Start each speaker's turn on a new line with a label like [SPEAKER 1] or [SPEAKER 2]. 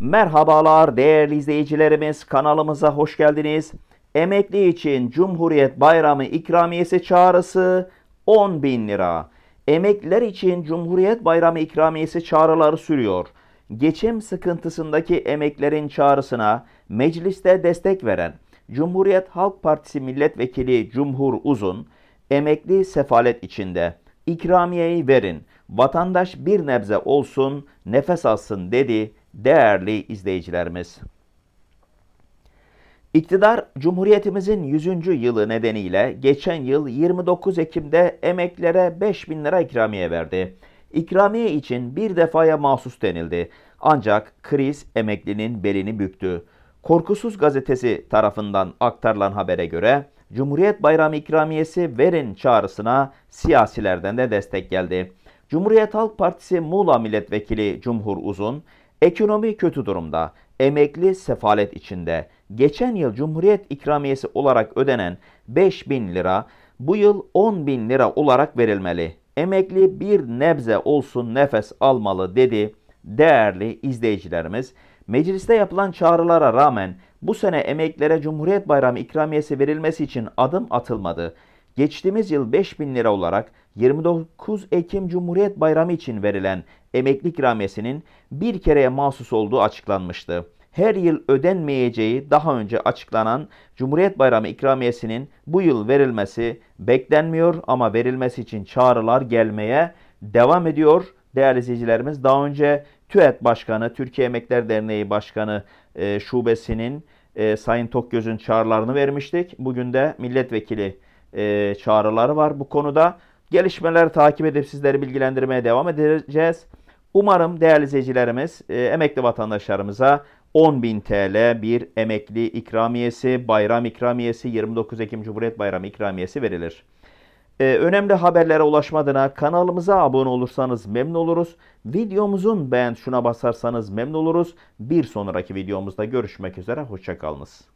[SPEAKER 1] Merhabalar değerli izleyicilerimiz kanalımıza hoş geldiniz. Emekli için Cumhuriyet Bayramı ikramiyesi çağrısı 10 bin lira. Emekliler için Cumhuriyet Bayramı ikramiyesi çağrıları sürüyor. Geçim sıkıntısındaki emeklerin çağrısına mecliste destek veren Cumhuriyet Halk Partisi Milletvekili Cumhur Uzun, emekli sefalet içinde ikramiyeyi verin, vatandaş bir nebze olsun, nefes alsın dedi Değerli izleyicilerimiz, iktidar Cumhuriyetimizin 100. yılı nedeniyle geçen yıl 29 Ekim'de emeklilere 5000 lira ikramiye verdi. İkramiye için bir defaya mahsus denildi. Ancak kriz emeklinin belini büktü. Korkusuz gazetesi tarafından aktarılan habere göre Cumhuriyet Bayramı ikramiyesi verin çağrısına siyasilerden de destek geldi. Cumhuriyet Halk Partisi Muğla Milletvekili Cumhur Uzun, Ekonomi kötü durumda. Emekli sefalet içinde. Geçen yıl Cumhuriyet ikramiyesi olarak ödenen 5 bin lira bu yıl 10 bin lira olarak verilmeli. Emekli bir nebze olsun nefes almalı dedi değerli izleyicilerimiz. Mecliste yapılan çağrılara rağmen bu sene emeklilere Cumhuriyet Bayramı ikramiyesi verilmesi için adım atılmadı geçtiğimiz yıl 5000 lira olarak 29 Ekim Cumhuriyet Bayramı için verilen emeklilik ikramiyesinin bir kereye mahsus olduğu açıklanmıştı. Her yıl ödenmeyeceği daha önce açıklanan Cumhuriyet Bayramı ikramiyesinin bu yıl verilmesi beklenmiyor ama verilmesi için çağrılar gelmeye devam ediyor. Değerli izleyicilerimiz daha önce TÜET Başkanı, Türkiye Emekler Derneği Başkanı e, Şubesi'nin e, Sayın Tokgöz'ün çağrılarını vermiştik. Bugün de milletvekili e, çağrıları var bu konuda. Gelişmeleri takip edip sizleri bilgilendirmeye devam edeceğiz. Umarım değerli izleyicilerimiz e, emekli vatandaşlarımıza 10.000 TL bir emekli ikramiyesi, bayram ikramiyesi, 29 Ekim Cumhuriyet Bayramı ikramiyesi verilir. Ee, önemli haberlere ulaşma kanalımıza abone olursanız memnun oluruz. Videomuzun beğen şuna basarsanız memnun oluruz. Bir sonraki videomuzda görüşmek üzere, hoşçakalınız.